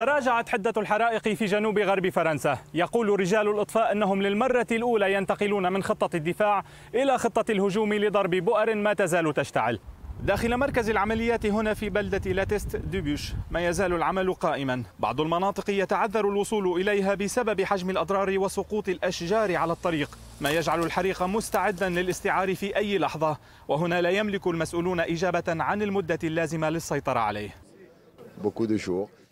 تراجعت حدة الحرائق في جنوب غرب فرنسا يقول رجال الإطفاء أنهم للمرة الأولى ينتقلون من خطة الدفاع إلى خطة الهجوم لضرب بؤر ما تزال تشتعل داخل مركز العمليات هنا في بلدة لاتست دوبيوش ما يزال العمل قائما بعض المناطق يتعذر الوصول إليها بسبب حجم الأضرار وسقوط الأشجار على الطريق ما يجعل الحريق مستعدا للاستعار في أي لحظة وهنا لا يملك المسؤولون إجابة عن المدة اللازمة للسيطرة عليه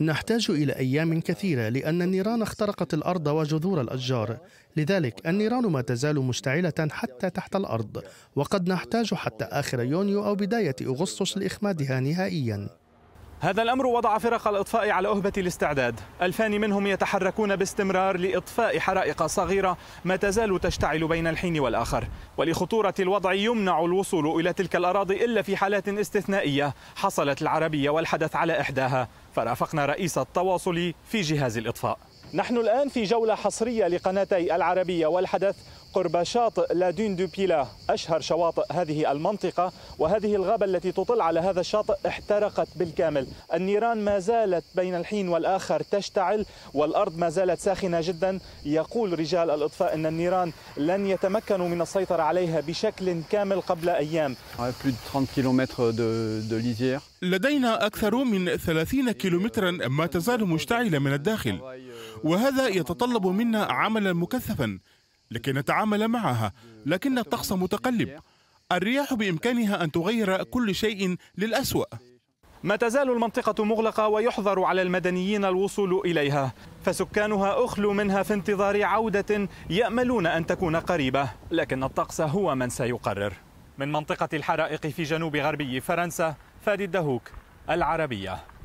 نحتاج إلى أيام كثيرة لأن النيران اخترقت الأرض وجذور الأشجار لذلك النيران ما تزال مشتعلة حتى تحت الأرض وقد نحتاج حتى آخر يونيو أو بداية أغسطس لإخمادها نهائياً هذا الأمر وضع فرق الإطفاء على أهبة الاستعداد ألفان منهم يتحركون باستمرار لإطفاء حرائق صغيرة ما تزال تشتعل بين الحين والآخر ولخطورة الوضع يمنع الوصول إلى تلك الأراضي إلا في حالات استثنائية حصلت العربية والحدث على إحداها فرافقنا رئيس التواصل في جهاز الإطفاء نحن الآن في جولة حصرية لقناتي العربية والحدث قرب شاطئ لادون دو بيلا أشهر شواطئ هذه المنطقة وهذه الغابة التي تطل على هذا الشاطئ احترقت بالكامل النيران ما زالت بين الحين والآخر تشتعل والأرض ما زالت ساخنة جدا يقول رجال الإطفاء أن النيران لن يتمكنوا من السيطرة عليها بشكل كامل قبل أيام لدينا أكثر من 30 كيلومترا ما تزال مشتعلة من الداخل وهذا يتطلب منا عملا مكثفا لكي نتعامل معها لكن الطقس متقلب الرياح بإمكانها أن تغير كل شيء للأسوأ ما تزال المنطقة مغلقة ويحظر على المدنيين الوصول إليها فسكانها أخلوا منها في انتظار عودة يأملون أن تكون قريبة لكن الطقس هو من سيقرر من منطقة الحرائق في جنوب غربي فرنسا فادي الدهوك العربية